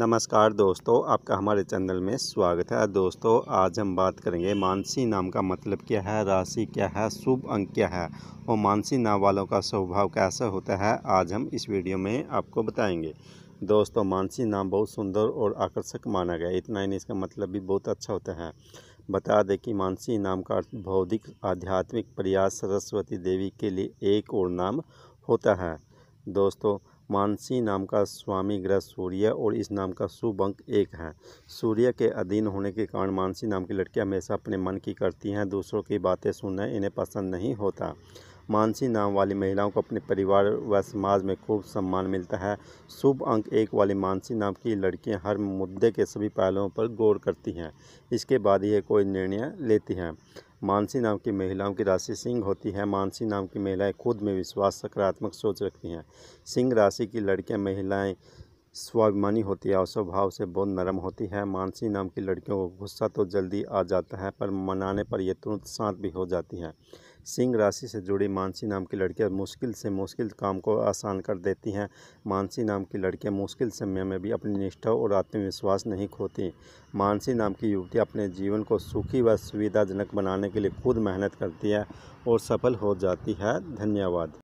नमस्कार दोस्तों आपका हमारे चैनल में स्वागत है दोस्तों आज हम बात करेंगे मानसी नाम का मतलब क्या है राशि क्या है शुभ अंक क्या है और मानसी नाम वालों का स्वभाव कैसा होता है आज हम इस वीडियो में आपको बताएंगे दोस्तों मानसी नाम बहुत सुंदर और आकर्षक माना गया इतना ही नहीं इसका मतलब भी बहुत अच्छा होता है बता दें कि मानसी नाम का अर्थ बौद्धिक आध्यात्मिक प्रयास सरस्वती देवी के लिए एक और नाम होता है दोस्तों मानसी नाम का स्वामी ग्रह सूर्य और इस नाम का शुभ अंक एक है सूर्य के अधीन होने के कारण मानसी नाम की लड़कियाँ हमेशा अपने मन की करती हैं दूसरों की बातें सुनना इन्हें पसंद नहीं होता मानसी नाम वाली महिलाओं को अपने परिवार व समाज में खूब सम्मान मिलता है शुभ अंक एक वाली मानसी नाम की लड़कियां हर मुद्दे के सभी पहलुओं पर गौर करती हैं इसके बाद ये कोई निर्णय लेती हैं मानसी नाम की महिलाओं की राशि सिंह होती है मानसी नाम की महिलाएं खुद में विश्वास सकारात्मक सोच रखती हैं सिंह राशि की लड़कियां महिलाएं स्वाभिमानी होती है और स्वभाव से बहुत नरम होती है मानसी नाम की लड़कियों को गुस्सा तो जल्दी आ जाता है पर मनाने पर यह तुरंत शांत भी हो जाती है सिंह राशि से जुड़ी मानसी नाम की लड़कियां मुश्किल से मुश्किल काम को आसान कर देती हैं मानसी नाम की लड़कियां मुश्किल समय में भी अपनी निष्ठा और आत्मविश्वास नहीं खोती मानसी नाम की युवती अपने जीवन को सुखी व सुविधाजनक बनाने के लिए खुद मेहनत करती है और सफल हो जाती है धन्यवाद